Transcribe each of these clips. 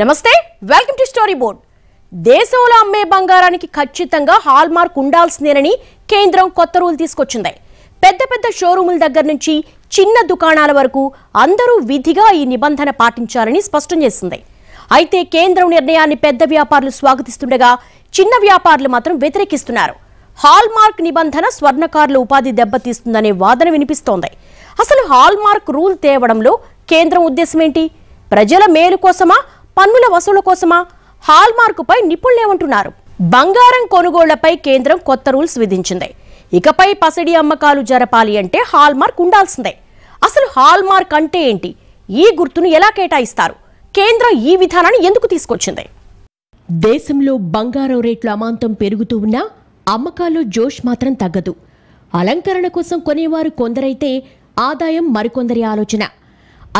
నమస్తే welcome to story board దేశంలో అమ్మే బంగారానికి ఖచ్చితంగా హాల్మార్క్ ఉండాల్సిందేనని కేంద్రం కొత్త రూల్ తీసుకొచ్చింది పెద్ద పెద్ద షోరూముల దగ్గర నుంచి చిన్న దుకాణాల వరకు అందరూ విధిగా ఈ నిబంధన పాటించాలని స్పష్టం చేసింది అయితే కేంద్రం నిర్ణయాన్ని పెద్ద వ్యాపారులు స్వాగతిస్తుండగా చిన్న వ్యాపారులు మాత్రం వ్యతిరేకిస్తున్నారు హాల్మార్క్ నిబంధన స్వర్ణకారుల ఉపాధి దెబ్బతీస్తుందనే వాదన వినిపిస్తోంది అసలు హాల్మార్క్ రూల్ తేవడంలో కేంద్రం ఉద్దేశం ఏంటి ప్రజల మేలు కోసమా పన్నుల వసూలు కోసమా హాల్ మార్కుపై నిపుణులేమంటున్నారు బంగారం కొనుగోళ్లపై కేంద్రం కొత్త రూల్స్ విధించింది ఇకపై పసిడి అమ్మకాలు జరపాలి అంటే హాల్ మార్క్ ఉండాల్సిందే అసలు హాల్ మార్క్ అంటే ఏంటి ఈ గుర్తును ఎలా కేటాయిస్తారు కేంద్రం ఈ విధానాన్ని ఎందుకు తీసుకొచ్చింది దేశంలో బంగారం రేట్లు అమాంతం పెరుగుతూ ఉన్నా అమ్మకాల్లో జోష్ మాత్రం తగ్గదు అలంకరణ కోసం కొనేవారు కొందరైతే ఆదాయం మరికొందరి ఆలోచన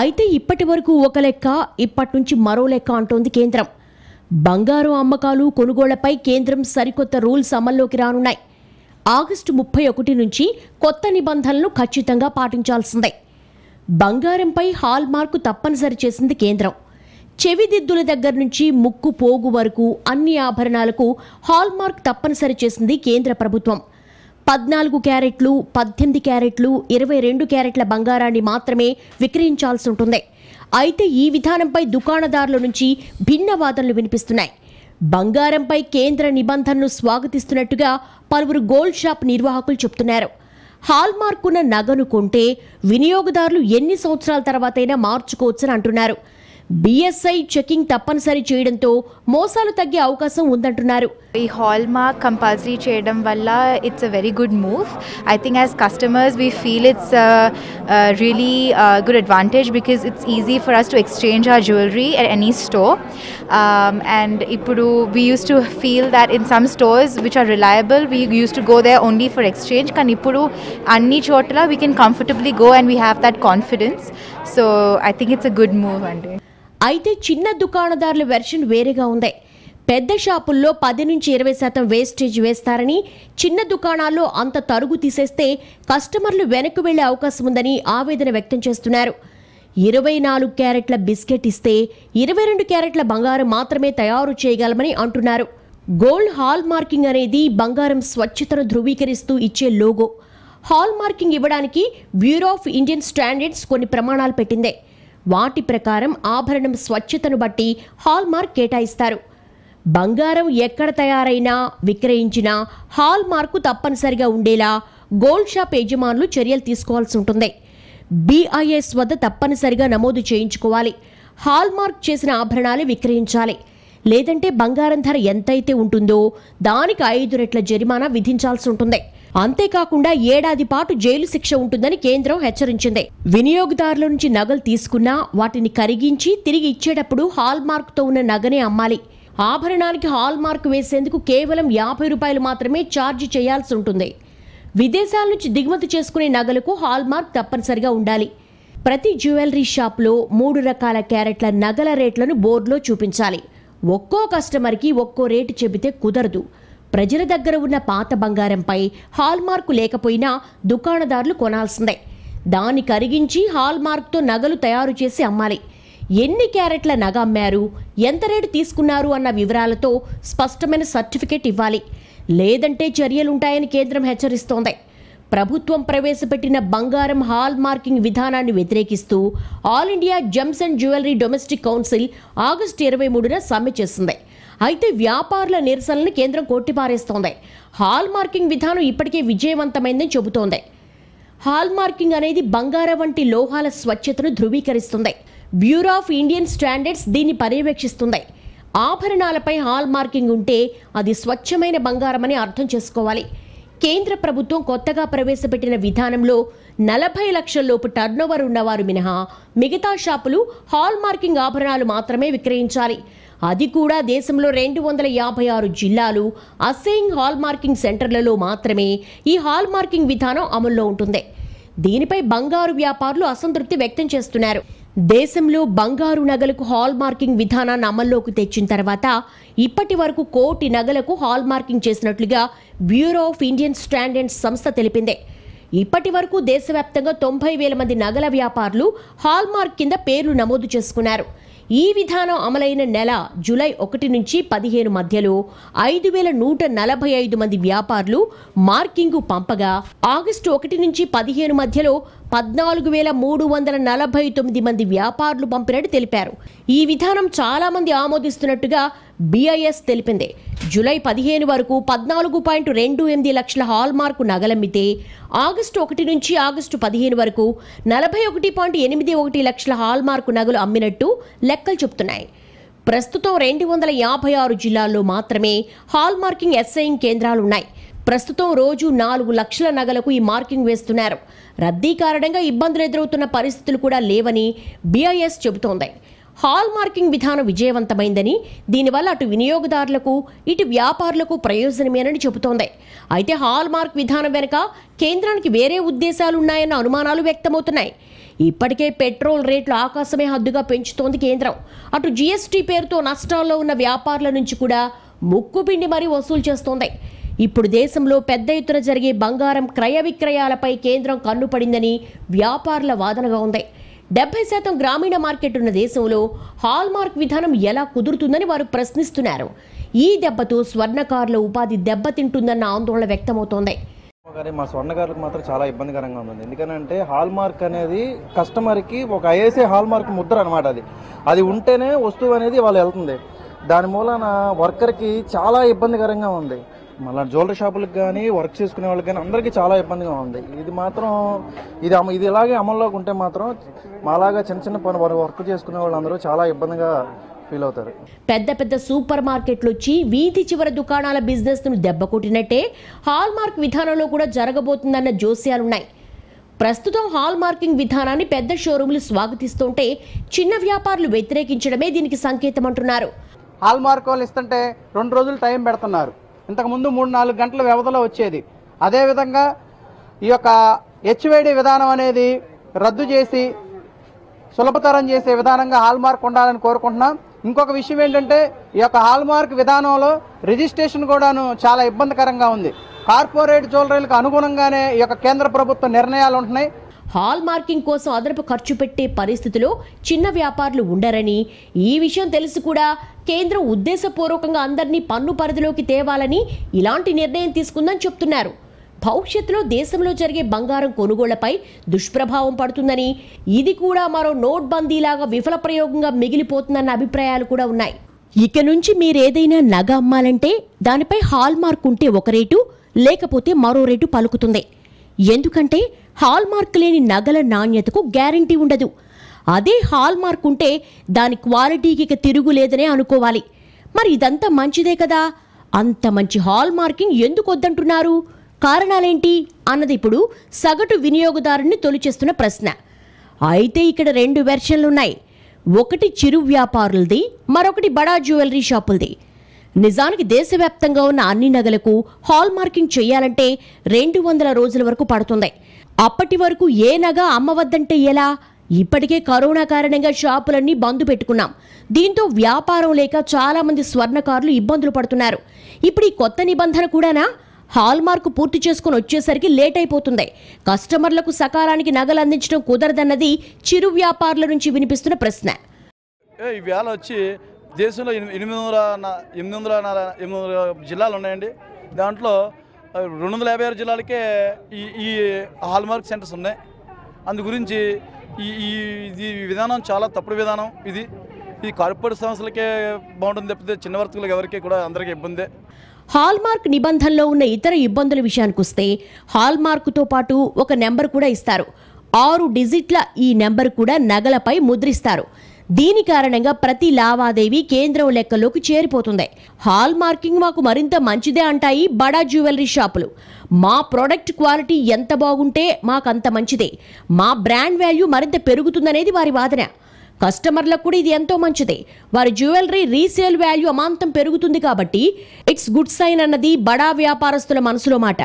అయితే ఇప్పటి వరకు ఒక లెక్క ఇప్పటి నుంచి మరో లెక్క అంటోంది కేంద్రం బంగారు అమ్మకాలు కొనుగోళ్లపై కేంద్రం సరికొత్త రూల్స్ అమల్లోకి రానున్నాయి ఆగస్టు ముప్పై ఒకటి నుంచి కొత్త నిబంధనలను ఖచ్చితంగా పాటించాల్సిందే బంగారంపై హాల్ మార్కు తప్పనిసరి చేసింది కేంద్రం చెవిదిద్దుల దగ్గర నుంచి ముక్కు పోగు వరకు అన్ని ఆభరణాలకు హాల్ మార్క్ తప్పనిసరి చేసింది కేంద్ర ప్రభుత్వం పద్నాలుగు క్యారెట్లు పద్దెనిమిది క్యారెట్లు ఇరవై రెండు క్యారెట్ల బంగారాన్ని మాత్రమే విక్రయించాల్సి ఉంటుంది అయితే ఈ విధానంపై దుకాణదారుల నుంచి భిన్న వాదనలు వినిపిస్తున్నాయి బంగారంపై కేంద్ర నిబంధనను స్వాగతిస్తున్నట్టుగా పలువురు గోల్డ్ షాప్ నిర్వాహకులు చెబుతున్నారు హాల్మార్క్ ఉన్న నగను కొంటే వినియోగదారులు ఎన్ని సంవత్సరాల తర్వాతైనా మార్చుకోవచ్చని అంటున్నారు బీఎస్ఐ చెకింగ్ తప్పనిసరి చేయడంతో మోసాలు తగ్గే అవకాశం ఉందంటున్నారు ఈ హాల్ మార్క్ కంపల్సరీ చేయడం వల్ల it's a very good move I think as customers we feel it's really good advantage because it's easy for us to exchange or jewellery at any store and ఇప్పుడు we use to feel that in some stores which are reliable we use to go there only for exchange కానీ ఇప్పుడు అన్ని చోట్ల we can comfortably go and we have that confidence so I think it's a good move అండి అయితే చిన్న దుకాణదారుల version వేరేగా ఉంది పెద్ద షాపుల్లో పది నుంచి ఇరవై శాతం వేస్టేజ్ వేస్తారని చిన్న దుకాణాల్లో అంత తరుగు తీసేస్తే కస్టమర్లు వెనక్కి వెళ్లే అవకాశం ఉందని ఆవేదన వ్యక్తం చేస్తున్నారు ఇరవై నాలుగు క్యారెట్ల బిస్కెట్ ఇస్తే ఇరవై రెండు క్యారెట్ల బంగారం మాత్రమే తయారు చేయగలమని అంటున్నారు గోల్డ్ హాల్ మార్కింగ్ అనేది బంగారం స్వచ్ఛతను ధృవీకరిస్తూ ఇచ్చే లోగో హాల్ మార్కింగ్ ఇవ్వడానికి బ్యూరో ఆఫ్ ఇండియన్ స్టాండర్డ్స్ కొన్ని ప్రమాణాలు పెట్టిందే వాటి ప్రకారం ఆభరణం స్వచ్ఛతను బట్టి హాల్మార్క్ కేటాయిస్తారు బంగారం ఎక్కడ తయారైనా విక్రయించినా హాల్మార్కు తప్పనిసరిగా ఉండేలా గోల్డ్ షాప్ యజమానులు చర్యలు తీసుకోవాల్సి ఉంటుంది బీఐఎస్ వద్ద తప్పనిసరిగా నమోదు చేయించుకోవాలి హాల్మార్క్ చేసిన ఆభరణాలు విక్రయించాలి లేదంటే బంగారం ధర ఎంతైతే ఉంటుందో దానికి ఐదు రెట్ల జరిమానా విధించాల్సి ఉంటుంది అంతేకాకుండా ఏడాది పాటు జైలు శిక్ష ఉంటుందని కేంద్రం హెచ్చరించింది వినియోగదారుల నుంచి నగలు తీసుకున్నా వాటిని కరిగించి తిరిగి ఇచ్చేటప్పుడు హాల్ తో ఉన్న నగనే అమ్మాలి ఆభరణానికి హాల్ మార్క్ వేసేందుకు కేవలం యాభై రూపాయలు మాత్రమే ఛార్జ్ చేయాల్సి ఉంటుంది విదేశాల నుంచి దిగుమతి చేసుకునే నగలకు హాల్ మార్క్ తప్పనిసరిగా ఉండాలి ప్రతి జ్యువెలరీ షాప్లో మూడు రకాల క్యారెట్ల నగల రేట్లను బోర్డులో చూపించాలి ఒక్కో కస్టమర్కి ఒక్కో రేటు చెబితే కుదరదు ప్రజల దగ్గర ఉన్న పాత బంగారంపై హాల్మార్కు లేకపోయినా దుకాణదారులు కొనాల్సిందే దాన్ని కరిగించి హాల్మార్క్తో నగలు తయారు చేసి అమ్మాలి ఎన్ని క్యారెట్ల నగ అమ్మారు ఎంత రేటు తీసుకున్నారు అన్న వివరాలతో స్పష్టమైన సర్టిఫికేట్ ఇవ్వాలి లేదంటే చర్యలుంటాయని కేంద్రం హెచ్చరిస్తోంది ప్రభుత్వం ప్రవేశపెట్టిన బంగారం హాల్ మార్కింగ్ విధానాన్ని వ్యతిరేకిస్తూ All India Gems and Jewellery Domestic Council ఆగస్టు ఇరవై మూడున సమ్మె చేసింది అయితే వ్యాపారుల నిరసనలను కేంద్రం కొట్టిపారేస్తోంది హాల్ మార్కింగ్ విధానం ఇప్పటికే విజయవంతమైందని చెబుతోంది హాల్ మార్కింగ్ అనేది బంగారం వంటి లోహాల స్వచ్ఛతను ధృవీకరిస్తుంది బ్యూరో ఆఫ్ ఇండియన్ స్టాండర్డ్స్ దీన్ని పర్యవేక్షిస్తుంది ఆభరణాలపై హాల్ మార్కింగ్ ఉంటే అది స్వచ్ఛమైన బంగారమని అర్థం చేసుకోవాలి కేంద్ర ప్రభుత్వం కొత్తగా ప్రవేశపెట్టిన విధానంలో నలభై లక్షల్లోపు టర్నోవర్ ఉన్నవారు మినహా మిగతా షాపులు హాల్ మార్కింగ్ ఆభరణాలు మాత్రమే విక్రయించాలి అది కూడా దేశంలో రెండు వందల యాభై ఆరు జిల్లాలు హాల్ మార్కింగ్ సెంటర్లలో మాత్రమే ఈ హాల్ మార్కింగ్ విధానం అమల్లో ఉంటుంది దీనిపై బంగారు వ్యాపారులు అసంతృప్తి వ్యక్తం చేస్తున్నారు దేశంలో బంగారు నగలకు హాల్ మార్కింగ్ విధానాన్ని అమల్లోకి తెచ్చిన తర్వాత ఇప్పటి వరకు కోటి నగలకు హాల్ మార్కింగ్ చేసినట్లుగా బ్యూరో ఆఫ్ ఇండియన్ స్టాండర్డ్స్ సంస్థ తెలిపింది ఇప్పటి వరకు దేశవ్యాప్తంగా తొంభై వేల మంది నగల వ్యాపారులు హాల్ మార్క్ కింద పేర్లు నమోదు చేసుకున్నారు ఈ విధానం అమలైన నెల జూలై ఒకటి నుంచి పదిహేను మధ్యలో ఐదు వేల నూట నలభై ఐదు మంది వ్యాపారులు మార్కింగ్ పంపగా ఆగస్టు ఒకటి నుంచి పదిహేను మధ్యలో పద్నాలుగు వేల మూడు వందల నలభై తొమ్మిది మంది వ్యాపారులు పంపినట్టు తెలిపారు ఈ విధానం చాలామంది ఆమోదిస్తున్నట్టుగా బీఐఎస్ తెలిపింది జూలై పదిహేను వరకు పద్నాలుగు పాయింట్ రెండు ఎనిమిది లక్షల హాల్మార్కు నగలమ్మితే ఆగస్టు ఒకటి నుంచి ఆగస్టు పదిహేను వరకు నలభై ఒకటి పాయింట్ ఎనిమిది ఒకటి లక్షల హాల్మార్కు నగలు అమ్మినట్టు లెక్కలు చెబుతున్నాయి ప్రస్తుతం రెండు వందల యాభై ఆరు జిల్లాల్లో మాత్రమే హాల్మార్కింగ్ కేంద్రాలు కేంద్రాలున్నాయి ప్రస్తుతం రోజు నాలుగు లక్షల నగలకు ఈ మార్కింగ్ వేస్తున్నారు రద్దీ కారణంగా ఇబ్బందులు ఎదురవుతున్న పరిస్థితులు కూడా లేవని బీఐఎస్ చెబుతోంది హాల్ మార్కింగ్ విధానం విజయవంతమైందని దీనివల్ల అటు వినియోగదారులకు ఇటు వ్యాపారులకు ప్రయోజనమేనని చెబుతోంది అయితే హాల్ మార్క్ విధానం వెనుక కేంద్రానికి వేరే ఉద్దేశాలున్నాయన్న అనుమానాలు వ్యక్తమవుతున్నాయి ఇప్పటికే పెట్రోల్ రేట్లు ఆకాశమే హద్దుగా పెంచుతోంది కేంద్రం అటు జీఎస్టీ పేరుతో నష్టాల్లో ఉన్న వ్యాపారుల నుంచి కూడా ముక్కుపిండి మరీ వసూలు చేస్తోంది ఇప్పుడు దేశంలో పెద్ద ఎత్తున జరిగే బంగారం క్రయ విక్రయాలపై కేంద్రం కన్నుపడిందని వ్యాపారుల వాదనగా ఉంది డెబ్బై శాతం గ్రామీణ మార్కెట్ ఉన్న దేశంలో హాల్మార్క్ విధానం ఎలా కుదురుతుందని వారు ప్రశ్నిస్తున్నారు ఈ దెబ్బతో స్వర్ణకారుల ఉపాధి దెబ్బతింటుందన్న ఆందోళన వ్యక్తమవుతోంది కానీ మా స్వర్ణకారులకు మాత్రం చాలా ఇబ్బందికరంగా ఉంది ఎందుకనంటే హాల్ మార్క్ అనేది కస్టమర్కి ఒక ఐఏసీ హాల్ మార్క్ ముద్ర అనమాట అది అది ఉంటేనే వస్తువు అనేది వాళ్ళు వెళ్తుంది దాని మూలన వర్కర్కి చాలా ఇబ్బందికరంగా ఉంది మళ్ళీ జ్యువెలరీ షాపులకు కానీ వర్క్ చేసుకునే వాళ్ళకి కానీ అందరికీ చాలా ఇబ్బందిగా ఉంది ఇది మాత్రం ఇది ఇది ఇలాగే అమల్లోకి ఉంటే మాత్రం మాలాగా చిన్న చిన్న పని వర్క్ చేసుకునే వాళ్ళందరూ చాలా ఇబ్బందిగా ఫీల్ అవుతారు పెద్ద పెద్ద సూపర్ మార్కెట్లు వచ్చి వీధి చివర దుకాణాల బిజినెస్ ను దెబ్బకొట్టినట్టే హాల్ మార్క్ విధానంలో కూడా జరగబోతుందన్న జోస్యాలున్నాయి ప్రస్తుతం హాల్ మార్కింగ్ విధానాన్ని పెద్ద షోరూంలు స్వాగతిస్తుంటే చిన్న వ్యాపారులు వ్యతిరేకించడమే దీనికి సంకేతం అంటున్నారు హాల్ మార్క్ వాళ్ళు ఇస్తుంటే రెండు రోజులు టైం పెడుతున్నారు ఇంతకుముందు మూడు నాలుగు గంటల వ్యవధిలో వచ్చేది అదేవిధంగా ఈ యొక్క హెచ్వేడి విధానం అనేది రద్దు చేసి సులభతరం చేసే విధానంగా హాల్మార్క్ ఉండాలని కోరుకుంటున్నాం ఇంకొక విషయం ఏంటంటే ఈ యొక్క హాల్మార్క్ విధానంలో రిజిస్ట్రేషన్ కూడాను చాలా ఇబ్బందికరంగా ఉంది కార్పొరేట్ జ్యువెలరీలకు అనుగుణంగానే ఈ యొక్క కేంద్ర ప్రభుత్వ నిర్ణయాలు ఉంటున్నాయి హాల్ మార్కింగ్ కోసం అదనపు ఖర్చు పెట్టే పరిస్థితిలో చిన్న వ్యాపారులు ఉండరని ఈ విషయం తెలిసి కూడా కేంద్రం ఉద్దేశపూర్వకంగా అందరినీ పన్ను పరిధిలోకి తేవాలని ఇలాంటి నిర్ణయం తీసుకుందని చెప్తున్నారు భవిష్యత్తులో దేశంలో జరిగే బంగారం కొనుగోళ్లపై దుష్ప్రభావం పడుతుందని ఇది కూడా మరో నోట్బందీలాగా విఫల ప్రయోగంగా మిగిలిపోతుందన్న అభిప్రాయాలు కూడా ఉన్నాయి ఇక నుంచి మీరేదైనా నగ అమ్మాలంటే దానిపై హాల్ మార్క్ ఉంటే ఒక రేటు లేకపోతే మరో రేటు పలుకుతుంది ఎందుకంటే హాల్మార్క్ లేని నగల నాణ్యతకు గ్యారంటీ ఉండదు అదే హాల్మార్క్ ఉంటే దాని క్వాలిటీకి ఇక తిరుగులేదనే అనుకోవాలి మరి ఇదంతా మంచిదే కదా అంత మంచి హాల్ మార్కింగ్ ఎందుకు వద్దంటున్నారు కారణాలేంటి అన్నది ఇప్పుడు సగటు వినియోగదారుని తొలిచేస్తున్న ప్రశ్న అయితే ఇక్కడ రెండు వెర్షన్లు ఉన్నాయి ఒకటి చిరు వ్యాపారులది మరొకటి బడా జ్యువెలరీ షాపులది నిజానికి దేశవ్యాప్తంగా ఉన్న అన్ని నగలకు హాల్ మార్కింగ్ చేయాలంటే రెండు వందల రోజుల వరకు పడుతుంది అప్పటి వరకు ఏ నగ అమ్మవద్దంటే ఎలా ఇప్పటికే కరోనా కారణంగా షాపులన్నీ బంద్ పెట్టుకున్నాం దీంతో వ్యాపారం లేక చాలామంది స్వర్ణకారులు ఇబ్బందులు పడుతున్నారు ఇప్పుడు ఈ కొత్త నిబంధన కూడానా హాల్మార్క్ పూర్తి చేసుకుని వచ్చేసరికి లేట్ అయిపోతుంది కస్టమర్లకు సకాలానికి నగలు అందించడం కుదరదన్నది చిరు వ్యాపారుల నుంచి వినిపిస్తున్న ప్రశ్న వచ్చి దేశంలో ఎనిమిది వందల ఎనిమిది వందల ఎనిమిది వందల జిల్లాలు ఉన్నాయండి దాంట్లో రెండు వందల యాభై ఆరు జిల్లాలకే ఈ ఈ హాల్మార్క్ సెంటర్స్ ఉన్నాయి అందు గురించి ఈ ఈ ఇది విధానం చాలా తప్పుడు విధానం ఇది ఈ కార్పొరేట్ సంస్థలకే బాగుంటుంది తప్పితే చిన్న వర్తకులకు ఎవరికి కూడా అందరికీ ఇబ్బంది హాల్మార్క్ నిబంధనలో ఉన్న ఇతర ఇబ్బందుల విషయానికి వస్తే హాల్మార్క్తో పాటు ఒక నెంబర్ కూడా ఇస్తారు ఆరు డిజిట్ల ఈ నెంబర్ కూడా నగలపై ముద్రిస్తారు దీని కారణంగా ప్రతి లావాదేవీ కేంద్రం లెక్కలోకి చేరిపోతుంది హాల్ మార్కింగ్ మాకు మరింత మంచిదే అంటాయి బడా జ్యువెలరీ షాపులు మా ప్రోడక్ట్ క్వాలిటీ ఎంత బాగుంటే మాకంత మంచిదే మా బ్రాండ్ వాల్యూ మరింత పెరుగుతుందనేది వారి వాదన కస్టమర్లకు కూడా ఇది ఎంతో మంచిదే వారి జ్యువెలరీ రీసేల్ వాల్యూ అమాంతం పెరుగుతుంది కాబట్టి ఇట్స్ గుడ్ సైన్ అన్నది బడా వ్యాపారస్తుల మనసులో మాట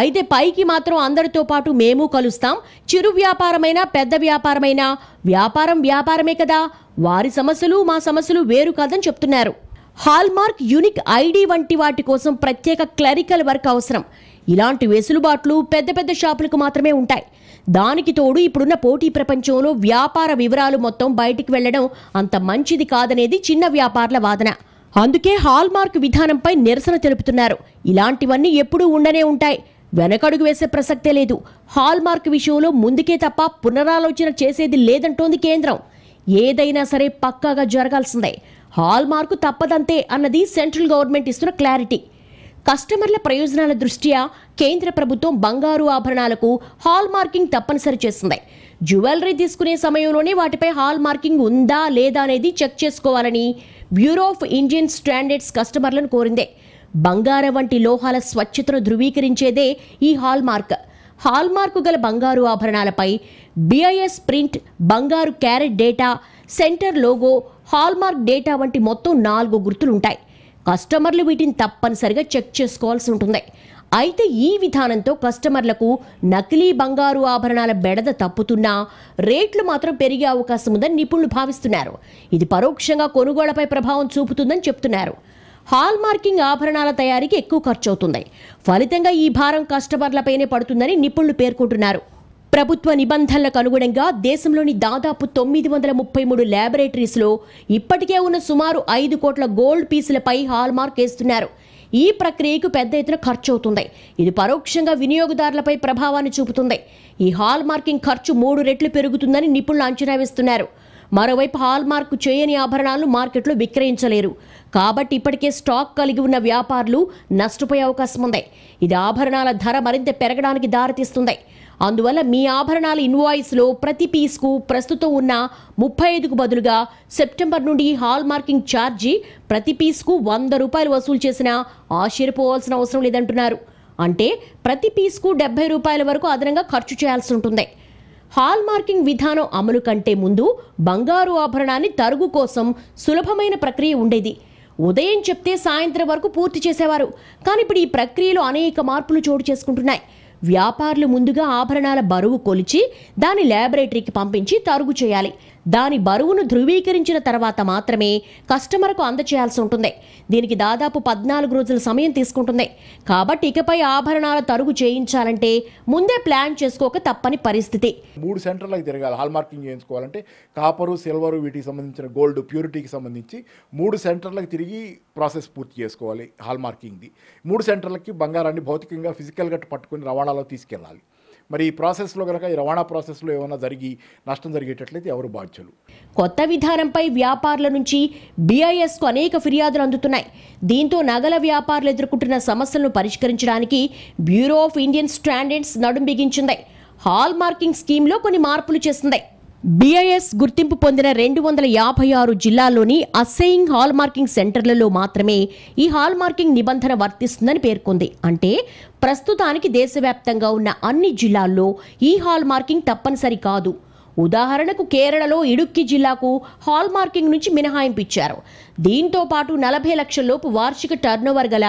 అయితే పైకి మాత్రం అందరితో పాటు మేము కలుస్తాం చిరు వ్యాపారమైనా పెద్ద వ్యాపారమైన వ్యాపారం వ్యాపారమే కదా వారి సమస్యలు మా సమస్యలు వేరు కాదని చెప్తున్నారు హాల్మార్క్ యూనిక్ ఐడి వంటి వాటి కోసం ప్రత్యేక క్లరికల్ వర్క్ అవసరం ఇలాంటి వెసులుబాట్లు పెద్ద పెద్ద షాపులకు మాత్రమే ఉంటాయి దానికి తోడు ఇప్పుడున్న పోటీ ప్రపంచంలో వ్యాపార వివరాలు మొత్తం బయటికి వెళ్లడం అంత మంచిది కాదనేది చిన్న వ్యాపారుల వాదన అందుకే హాల్మార్క్ విధానంపై నిరసన తెలుపుతున్నారు ఇలాంటివన్నీ ఎప్పుడూ ఉండనే ఉంటాయి వెనకడుగు వేసే ప్రసక్తే లేదు హాల్మార్క్ విషయంలో ముందుకే తప్ప పునరాలోచన చేసేది లేదంటోంది కేంద్రం ఏదైనా సరే పక్కాగా జరగాల్సిందే హాల్మార్కు తప్పదంతే అన్నది సెంట్రల్ గవర్నమెంట్ ఇస్తున్న క్లారిటీ కస్టమర్ల ప్రయోజనాల దృష్ట్యా కేంద్ర ప్రభుత్వం బంగారు ఆభరణాలకు హాల్ మార్కింగ్ తప్పనిసరి చేసింది జ్యువెలరీ తీసుకునే సమయంలోనే వాటిపై హాల్ మార్కింగ్ ఉందా లేదా అనేది చెక్ చేసుకోవాలని బ్యూరో ఆఫ్ ఇండియన్ స్టాండర్డ్స్ కస్టమర్లను కోరింది బంగారం వంటి లోహాల స్వచ్ఛతను ధృవీకరించేదే ఈ హాల్ మార్క్ హాల్ మార్కు గల బంగారు ఆభరణాలపై బిఐఎస్ ప్రింట్ బంగారు carat data centre logo hall mark data వంటి మొత్తం నాలుగు గుర్తులుంటాయి కస్టమర్లు వీటిని తప్పనిసరిగా చెక్ చేసుకోవాల్సి ఉంటుంది అయితే ఈ విధానంతో కస్టమర్లకు నకిలీ బంగారు ఆభరణాల బెడద తప్పుతున్నా రేట్లు మాత్రం పెరిగే అవకాశం ఉందని నిపుణులు భావిస్తున్నారు ఇది పరోక్షంగా కొనుగోళ్లపై ప్రభావం చూపుతుందని చెప్తున్నారు హాల్ మార్కింగ్ ఆభరణాల తయారీకి ఎక్కువ ఖర్చు అవుతుంది ఫలితంగా ఈ భారం కస్టమర్లపైనే పడుతుందని నిపుణులు పేర్కొంటున్నారు ప్రభుత్వ నిబంధనలకు అనుగుణంగా దేశంలోని దాదాపు తొమ్మిది వందల ముప్పై మూడు ల్యాబొరేటరీస్లో ఇప్పటికే ఉన్న సుమారు ఐదు కోట్ల గోల్డ్ పీసులపై హాల్మార్క్ వేస్తున్నారు ఈ ప్రక్రియకు పెద్ద ఎత్తున ఖర్చు అవుతుంది ఇది పరోక్షంగా వినియోగదారులపై ప్రభావాన్ని చూపుతుంది ఈ హాల్ మార్కింగ్ ఖర్చు మూడు రెట్లు పెరుగుతుందని నిపుణులు అంచనా వేస్తున్నారు మరోవైపు హాల్మార్క్ చేయని ఆభరణాలను మార్కెట్లో విక్రయించలేరు కాబట్టి ఇప్పటికే స్టాక్ కలిగి ఉన్న వ్యాపారులు నష్టపోయే అవకాశం ఉంది ఇది ఆభరణాల ధర మరింత పెరగడానికి దారితీస్తుంది అందువల్ల మీ ఆభరణాల ఇన్వాయిస్లో ప్రతి పీస్కు ప్రస్తుతం ఉన్న ముప్పై ఐదుకు బదులుగా సెప్టెంబర్ నుండి హాల్ మార్కింగ్ ఛార్జీ ప్రతి పీస్కు వంద రూపాయలు వసూలు చేసినా ఆశ్చర్యపోవాల్సిన అవసరం లేదంటున్నారు అంటే ప్రతి పీస్కు డెబ్బై రూపాయల వరకు అదనంగా ఖర్చు చేయాల్సి ఉంటుంది హాల్ మార్కింగ్ విధానం అమలు కంటే ముందు బంగారు ఆభరణాన్ని తరుగు కోసం సులభమైన ప్రక్రియ ఉండేది ఉదయం చెప్తే సాయంత్రం వరకు పూర్తి చేసేవారు కానీ ఇప్పుడు ఈ ప్రక్రియలో అనేక మార్పులు చోటు చేసుకుంటున్నాయి వ్యాపారులు ముందుగా ఆభరణాల బరువు కొలిచి దాన్ని ల్యాబొరేటరీకి పంపించి తరుగు చేయాలి దాని బరువును ధృవీకరించిన తర్వాత మాత్రమే కస్టమర్కు అందచేయాల్సి ఉంటుంది దీనికి దాదాపు పద్నాలుగు రోజుల సమయం తీసుకుంటుంది కాబట్టి ఇకపై ఆభరణాల తరుగు చేయించాలంటే ముందే ప్లాన్ చేసుకోక తప్పని పరిస్థితి మూడు సెంటర్లకు తిరగాలి హాల్ మార్కింగ్ చేయించుకోవాలంటే కాపరు సిల్వరు వీటికి సంబంధించిన గోల్డ్ ప్యూరిటీకి సంబంధించి మూడు సెంటర్లకు తిరిగి ప్రాసెస్ పూర్తి చేసుకోవాలి హాల్ మార్కింగ్ది మూడు సెంటర్లకి బంగారాన్ని భౌతికంగా ఫిజికల్గా పట్టుకుని రవాణాలో తీసుకెళ్ళాలి మరి ఈ ప్రాసెస్లో కనుక ఈ రవాణా ప్రాసెస్లో ఏమైనా జరిగి నష్టం జరిగేటట్లయితే ఎవరు బాధ్యులు కొత్త విధానంపై వ్యాపారుల నుంచి బీఐఎస్కు అనేక ఫిర్యాదులు అందుతున్నాయి దీంతో నగల వ్యాపారులు ఎదుర్కొంటున్న సమస్యలను పరిష్కరించడానికి బ్యూరో ఆఫ్ ఇండియన్ స్టాండర్డ్స్ నడుం బిగించింది హాల్ మార్కింగ్ స్కీమ్లో కొన్ని మార్పులు చేస్తున్నాయి బీఐఎస్ గుర్తింపు పొందిన రెండు వందల యాభై ఆరు జిల్లాల్లోని అసెయింగ్ హాల్ మార్కింగ్ సెంటర్లలో మాత్రమే ఈ హాల్ మార్కింగ్ నిబంధన వర్తిస్తుందని పేర్కొంది అంటే ప్రస్తుతానికి దేశవ్యాప్తంగా ఉన్న అన్ని జిల్లాల్లో ఈ హాల్ మార్కింగ్ తప్పనిసరి కాదు ఉదాహరణకు కేరళలో ఇడుక్కి జిల్లాకు హాల్ మార్కింగ్ నుంచి మినహాయింపు ఇచ్చారు దీంతో పాటు నలభై లక్షలలోపు వార్షిక టర్నోవర్ గల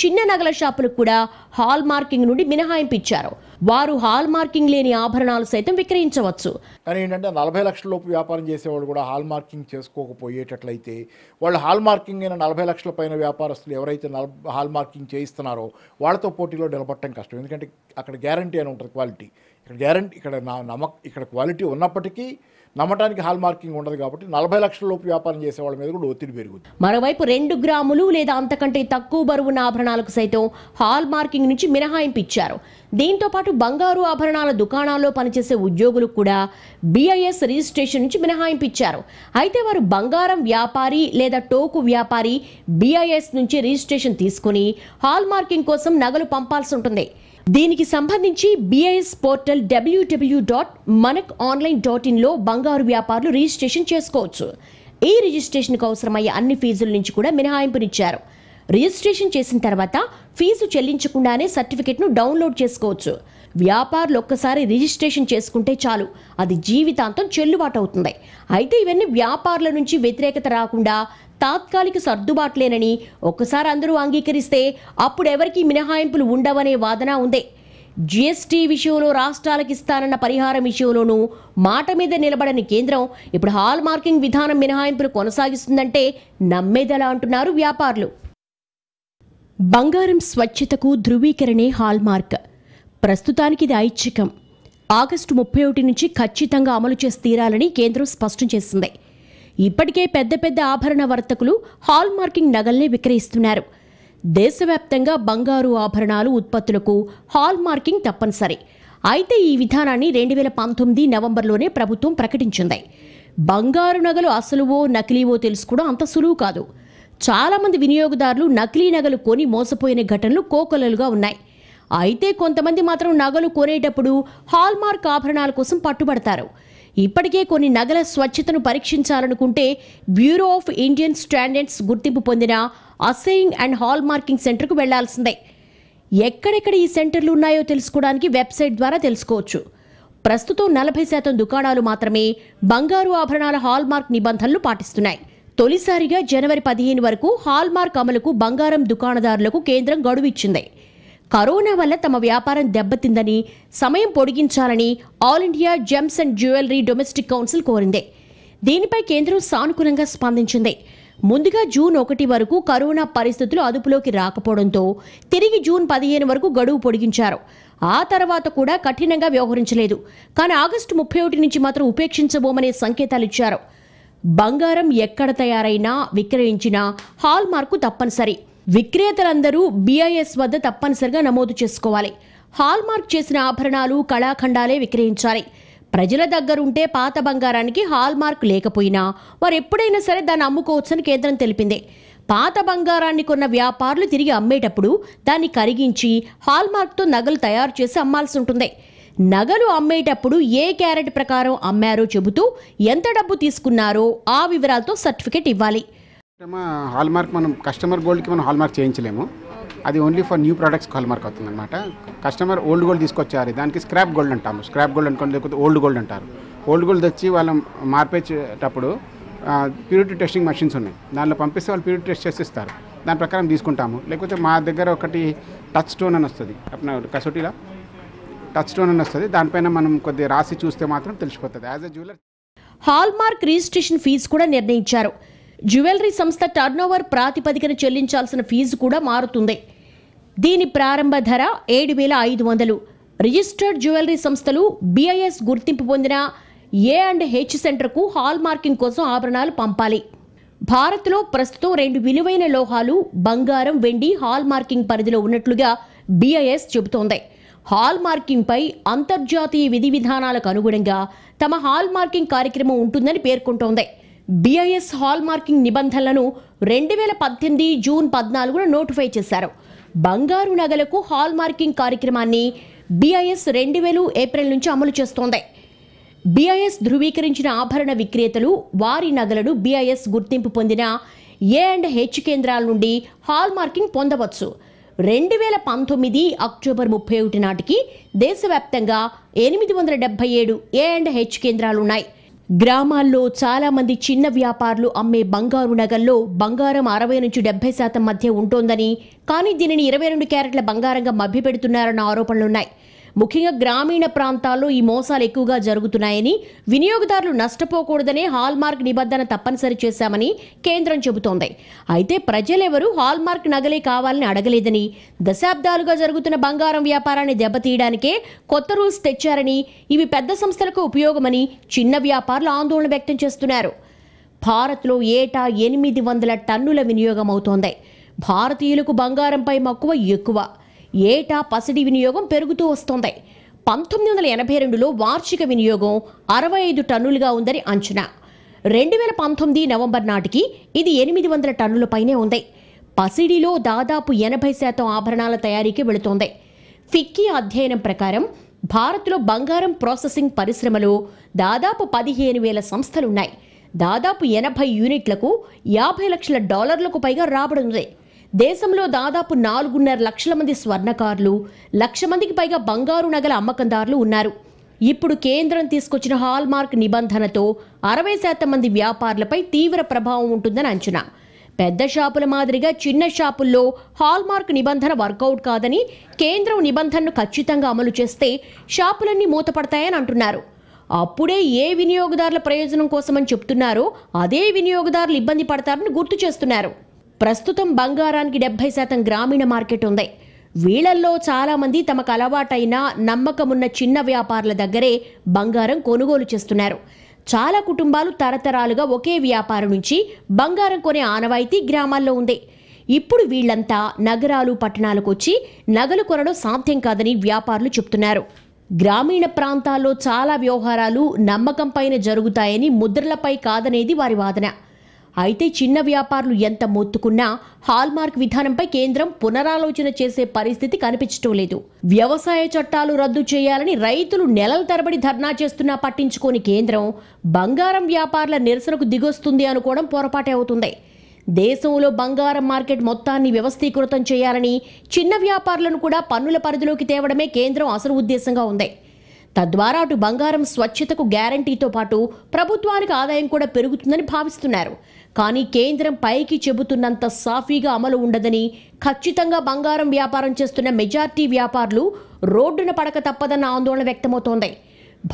చిన్న నగల షాపులకు కూడా హాల్ మార్కింగ్ నుండి మినహాయింపు ఇచ్చారు వారు హాల్ మార్కింగ్ లేని ఆభరణాలు సైతం విక్రయించవచ్చు కానీ ఏంటంటే నలభై లక్షల లోపు వ్యాపారం చేసేవాళ్ళు కూడా హాల్ మార్కింగ్ చేసుకోకపోయేటట్లయితే వాళ్ళు హాల్ మార్కింగ్ అయిన నలభై లక్షల పైన వ్యాపారస్తులు ఎవరైతే హాల్ మార్కింగ్ చేయిస్తున్నారో వాళ్ళతో పోటీలో నిలబట్టడం కష్టం ఎందుకంటే అక్కడ గ్యారంటీ అని ఉంటుంది క్వాలిటీ ఇక్కడ గ్యారంటీ ఇక్కడ నా నమ్మక ఇక్కడ క్వాలిటీ ఉన్నప్పటికీ నమ్మటానికి హాల్ మార్కింగ్ ఉండదు కాబట్టి నలభై లక్షల లోపు వ్యాపారం చేసే వాళ్ళ మీద కూడా ఒత్తిడి పెరుగుతుంది మరోవైపు రెండు గ్రాములు లేదా అంతకంటే తక్కువ బరువున్న ఆభరణాలకు సైతం హాల్ మార్కింగ్ నుంచి మినహాయింపు ఇచ్చారు దీంతో పాటు బంగారు ఆభరణాల దుకాణాల్లో పనిచేసే ఉద్యోగులు కూడా బిఐఎస్ రిజిస్ట్రేషన్ నుంచి మినహాయింపు ఇచ్చారు అయితే వారు బంగారం వ్యాపారి లేదా టోకు వ్యాపారి బీఐఎస్ నుంచి రిజిస్ట్రేషన్ తీసుకుని హాల్ మార్కింగ్ కోసం నగలు పంపాల్సి ఉంటుంది దీనికి సంబంధించి బీఐఎస్ పోర్టల్ డబ్ల్యూడబ్ల్యూ డాట్ మనక్ ఆన్లైన్ డాట్ ఇన్లో బంగారు వ్యాపారులు రిజిస్ట్రేషన్ చేసుకోవచ్చు ఈ రిజిస్ట్రేషన్కు అవసరమయ్యే అన్ని ఫీజుల నుంచి కూడా మినహాయింపునిచ్చారు రిజిస్ట్రేషన్ చేసిన తర్వాత ఫీజు చెల్లించకుండానే సర్టిఫికెట్ను డౌన్లోడ్ చేసుకోవచ్చు వ్యాపారులు ఒక్కసారి రిజిస్ట్రేషన్ చేసుకుంటే చాలు అది జీవితాంతం చెల్లుబాటు అవుతుంది అయితే ఇవన్నీ వ్యాపారుల నుంచి వ్యతిరేకత రాకుండా తాత్కాలిక సర్దుబాట్లేనని ఒక్కసారి అందరూ అంగీకరిస్తే అప్పుడెవరికీ మినహాయింపులు ఉండవనే వాదన ఉంది జిఎస్టి విషయంలో రాష్ట్రాలకు ఇస్తానన్న పరిహారం విషయంలోనూ మాట మీద నిలబడని కేంద్రం ఇప్పుడు హాల్ మార్కింగ్ విధానం మినహాయింపులు కొనసాగిస్తుందంటే నమ్మేదలా అంటున్నారు వ్యాపారులు బంగారం స్వచ్ఛతకు ధృవీకరణే హాల్మార్క్ ప్రస్తుతానికి ఇది ఐచ్ఛికం ఆగస్టు ముప్పై ఒకటి నుంచి ఖచ్చితంగా అమలు చేసి తీరాలని కేంద్రం స్పష్టం చేసింది ఇప్పటికే పెద్ద పెద్ద ఆభరణ వర్తకులు హాల్మార్కింగ్ నగల్నే విక్రయిస్తున్నారు దేశవ్యాప్తంగా బంగారు ఆభరణాలు ఉత్పత్తులకు హాల్మార్కింగ్ తప్పనిసరి అయితే ఈ విధానాన్ని రెండు వేల పంతొమ్మిది నవంబర్లోనే ప్రభుత్వం ప్రకటించింది బంగారు నగలు అసలువో నకిలీవో తెలుసుకోవడం అంత సులువు కాదు చాలామంది వినియోగదారులు నకిలీ నగలు కొని మోసపోయిన ఘటనలు కోకొలలుగా ఉన్నాయి అయితే కొంతమంది మాత్రం నగలు కొనేటప్పుడు హాల్మార్క్ ఆభరణాల కోసం పట్టుబడతారు ఇప్పటికే కొన్ని నగల స్వచ్ఛతను పరీక్షించాలనుకుంటే బ్యూరో ఆఫ్ ఇండియన్ స్టాండర్డ్స్ గుర్తింపు పొందిన అసెయింగ్ అండ్ హాల్ మార్కింగ్ సెంటర్కు వెళ్లాల్సిందే ఎక్కడెక్కడ ఈ సెంటర్లు ఉన్నాయో తెలుసుకోవడానికి వెబ్సైట్ ద్వారా తెలుసుకోవచ్చు ప్రస్తుతం నలభై శాతం దుకాణాలు మాత్రమే బంగారు ఆభరణాల హాల్మార్క్ నిబంధనలు పాటిస్తున్నాయి తొలిసారిగా జనవరి పదిహేను వరకు హాల్మార్క్ అమలుకు బంగారం దుకాణదారులకు కేంద్రం గడువిచ్చింది కరోనా వల్ల తమ వ్యాపారం దెబ్బతిందని సమయం పొడిగించాలని All India Gems and Jewellery Domestic Council కోరింది దీనిపై కేంద్రం సానుకూలంగా స్పందించింది ముందుగా జూన్ ఒకటి వరకు కరోనా పరిస్థితులు అదుపులోకి రాకపోవడంతో తిరిగి జూన్ పదిహేను వరకు గడువు పొడిగించారు ఆ తర్వాత కూడా కఠినంగా వ్యవహరించలేదు కానీ ఆగస్టు ముప్పై ఒకటి నుంచి మాత్రం ఉపేక్షించబోమనే సంకేతాలిచ్చారు బంగారం ఎక్కడ తయారైనా విక్రయించినా హాల్ మార్కు తప్పనిసరి విక్రేతలందరూ బీఐఎస్ వద్ద తప్పనిసరిగా నమోదు చేసుకోవాలి హాల్మార్క్ చేసిన ఆభరణాలు కళాఖండాలే విక్రయించాలి ప్రజల దగ్గరుంటే పాత బంగారానికి హాల్మార్క్ లేకపోయినా వారు ఎప్పుడైనా సరే దాన్ని అమ్ముకోవచ్చని కేంద్రం తెలిపింది పాత బంగారాన్ని కొన్న వ్యాపారులు తిరిగి అమ్మేటప్పుడు దాన్ని కరిగించి హాల్మార్క్తో నగలు తయారు చేసి అమ్మాల్సి ఉంటుంది నగలు అమ్మేటప్పుడు ఏ క్యారెట్ ప్రకారం అమ్మారో చెబుతూ ఎంత డబ్బు తీసుకున్నారో ఆ వివరాలతో సర్టిఫికెట్ ఇవ్వాలి హాల్మార్క్ మనం కస్టమర్ గోల్డ్కి మనం హాల్ మార్క్ చేయించలేము అది only for new products hallmark అవుతుంది అనమాట కస్టమర్ ఓల్డ్ గోల్డ్ తీసుకొచ్చారు దానికి స్క్రాప్ గోల్డ్ అంటాము స్క్రాప్ గోల్డ్ అనుకోండి లేకపోతే ఓల్డ్ గోల్డ్ అంటారు ఓల్డ్ గోల్డ్ వచ్చి వాళ్ళు మార్పేటప్పుడు ప్యూరిటీ టెస్టింగ్ మెషిన్స్ ఉన్నాయి దానిలో పంపిస్తే వాళ్ళు ప్యూరిటీ టెస్ట్ చేసిస్తారు దాని ప్రకారం తీసుకుంటాము లేకపోతే మా దగ్గర ఒకటి టచ్ స్టోన్ అని వస్తుంది కసోటీలో టచ్ స్టోన్ అని వస్తుంది దానిపైన మనం కొద్దిగా రాసి చూస్తే మాత్రం తెలిసిపోతుంది as a jeweller hallmark registration fee కూడా నిర్ణయించారు జ్యువెలరీ సంస్థ టర్నోవర్ ప్రాతిపదికన చెల్లించాల్సిన ఫీజు కూడా మారుతుంది దీని ప్రారంభ ధర ఏడు వేల ఐదు వందలు రిజిస్టర్డ్ జ్యువెలరీ సంస్థలు బీఐఎస్ గుర్తింపు పొందిన ఏ అండ్ హెచ్ సెంటర్కు హాల్ మార్కింగ్ కోసం ఆభరణాలు పంపాలి భారత్లో ప్రస్తుతం రెండు విలువైన లోహాలు బంగారం వెండి హాల్ మార్కింగ్ పరిధిలో ఉన్నట్లుగా బీఐఎస్ చెబుతోంది హాల్ మార్కింగ్పై అంతర్జాతీయ విధి విధానాలకు అనుగుణంగా తమ హాల్ మార్కింగ్ కార్యక్రమం ఉంటుందని పేర్కొంటోంది బీఐఎస్ హాల్ మార్కింగ్ నిబంధనలను రెండు వేల పద్దెనిమిది జూన్ పద్నాలుగున నోటిఫై చేశారు బంగారు నగలకు హాల్ మార్కింగ్ కార్యక్రమాన్ని బీఐఎస్ రెండు వేలు ఏప్రిల్ నుంచి అమలు చేస్తోంది బీఐఎస్ ధృవీకరించిన ఆభరణ విక్రేతలు వారి నగలను బీఐఎస్ గుర్తింపు పొందిన ఏ అండ్ హెచ్ కేంద్రాల నుండి హాల్ మార్కింగ్ పొందవచ్చు రెండు వేల పంతొమ్మిది అక్టోబర్ ముప్పై ఒకటి నాటికి దేశవ్యాప్తంగా ఎనిమిది వందల డెబ్బై ఏడు ఏ అండ్ హెచ్ కేంద్రాలున్నాయి గ్రామాల్లో చాలామంది చిన్న వ్యాపారులు అమ్మే బంగారు నగల్లో బంగారం అరవై నుంచి డెబ్బై శాతం మధ్య ఉంటోందని కానీ దీనిని ఇరవై రెండు క్యారెట్ల బంగారంగా మభ్యపెడుతున్నారన్న ఆరోపణలున్నాయి ముఖ్యంగా గ్రామీణ ప్రాంతాల్లో ఈ మోసాలు ఎక్కువగా జరుగుతున్నాయని వినియోగదారులు నష్టపోకూడదనే హాల్మార్క్ నిబంధన తప్పనిసరి చేశామని కేంద్రం చెబుతోంది అయితే ప్రజలెవరూ హాల్మార్క్ నగలే కావాలని అడగలేదని దశాబ్దాలుగా జరుగుతున్న బంగారం వ్యాపారాన్ని దెబ్బతీయడానికే కొత్త రూల్స్ తెచ్చారని ఇవి పెద్ద సంస్థలకు ఉపయోగమని చిన్న వ్యాపారులు ఆందోళన వ్యక్తం చేస్తున్నారు భారత్లో ఏటా ఎనిమిది వందల టన్నుల వినియోగం అవుతోంది భారతీయులకు బంగారంపై మక్కువ ఎక్కువ ఏటా పసిడి వినియోగం పెరుగుతూ వస్తోంది పంతొమ్మిది వందల ఎనభై రెండులో వార్షిక వినియోగం అరవై ఐదు టన్నులుగా ఉందని అంచనా రెండు వేల పంతొమ్మిది నవంబర్ నాటికి ఇది ఎనిమిది వందల టన్నులపైనే ఉంది పసిడిలో దాదాపు ఎనభై శాతం ఆభరణాల తయారీకి వెళుతోంది ఫిక్కీ అధ్యయనం ప్రకారం భారత్లో బంగారం ప్రాసెసింగ్ పరిశ్రమలో దాదాపు పదిహేను వేల సంస్థలున్నాయి దాదాపు ఎనభై యూనిట్లకు యాభై లక్షల డాలర్లకు పైగా రాబడి ఉంది దేశంలో దాదాపు నాలుగున్నర లక్షల మంది స్వర్ణకారులు లక్ష మందికి పైగా బంగారు నగల అమ్మకందారులు ఉన్నారు ఇప్పుడు కేంద్రం తీసుకొచ్చిన హాల్మార్క్ నిబంధనతో అరవై శాతం మంది వ్యాపారులపై తీవ్ర ప్రభావం ఉంటుందని అంచనా పెద్ద షాపుల మాదిరిగా చిన్న షాపుల్లో హాల్మార్క్ నిబంధన వర్కౌట్ కాదని కేంద్రం నిబంధనను ఖచ్చితంగా అమలు చేస్తే షాపులన్నీ మూతపడతాయని అంటున్నారు అప్పుడే ఏ వినియోగదారుల ప్రయోజనం కోసమని చెప్తున్నారో అదే వినియోగదారులు ఇబ్బంది పడతారని గుర్తు చేస్తున్నారు ప్రస్తుతం బంగారానికి డెబ్బై శాతం గ్రామీణ మార్కెట్ ఉంది వీళ్ళల్లో చాలామంది తమకు అలవాటైన నమ్మకమున్న చిన్న వ్యాపారుల దగ్గరే బంగారం కొనుగోలు చేస్తున్నారు చాలా కుటుంబాలు తరతరాలుగా ఒకే వ్యాపారం నుంచి బంగారం కొనే ఆనవాయితీ గ్రామాల్లో ఉంది ఇప్పుడు వీళ్లంతా నగరాలు పట్టణాలకు వచ్చి నగలు కొనడం సాధ్యం కాదని వ్యాపారులు చెప్తున్నారు గ్రామీణ ప్రాంతాల్లో చాలా వ్యవహారాలు నమ్మకంపైన జరుగుతాయని ముద్రలపై కాదనేది వారి వాదన అయితే చిన్న వ్యాపారులు ఎంత మొత్తుకున్నా హాల్మార్క్ విధానంపై కేంద్రం పునరాలోచన చేసే పరిస్థితి కనిపించటం లేదు వ్యవసాయ చట్టాలు రద్దు చేయాలని రైతులు నెలల తరబడి ధర్నా చేస్తున్నా పట్టించుకోని కేంద్రం బంగారం వ్యాపారుల నిరసనకు దిగొస్తుంది అనుకోవడం పొరపాటే అవుతుంది దేశంలో బంగారం మార్కెట్ మొత్తాన్ని వ్యవస్థీకృతం చేయాలని చిన్న వ్యాపారులను కూడా పన్నుల పరిధిలోకి తేవడమే కేంద్రం అసలు ఉద్దేశంగా ఉంది తద్వారా అటు బంగారం స్వచ్ఛతకు గ్యారంటీతో పాటు ప్రభుత్వానికి ఆదాయం కూడా పెరుగుతుందని భావిస్తున్నారు కానీ కేంద్రం పైకి చెబుతున్నంత సాఫీగా అమలు ఉండదని ఖచ్చితంగా బంగారం వ్యాపారం చేస్తున్న మెజార్టీ వ్యాపారులు రోడ్డున పడక తప్పదన్న ఆందోళన వ్యక్తమవుతోంది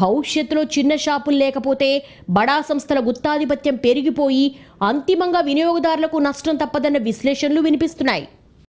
భవిష్యత్తులో చిన్న షాపులు లేకపోతే బడా సంస్థల గుత్తాధిపత్యం పెరిగిపోయి అంతిమంగా వినియోగదారులకు నష్టం తప్పదన్న విశ్లేషణలు వినిపిస్తున్నాయి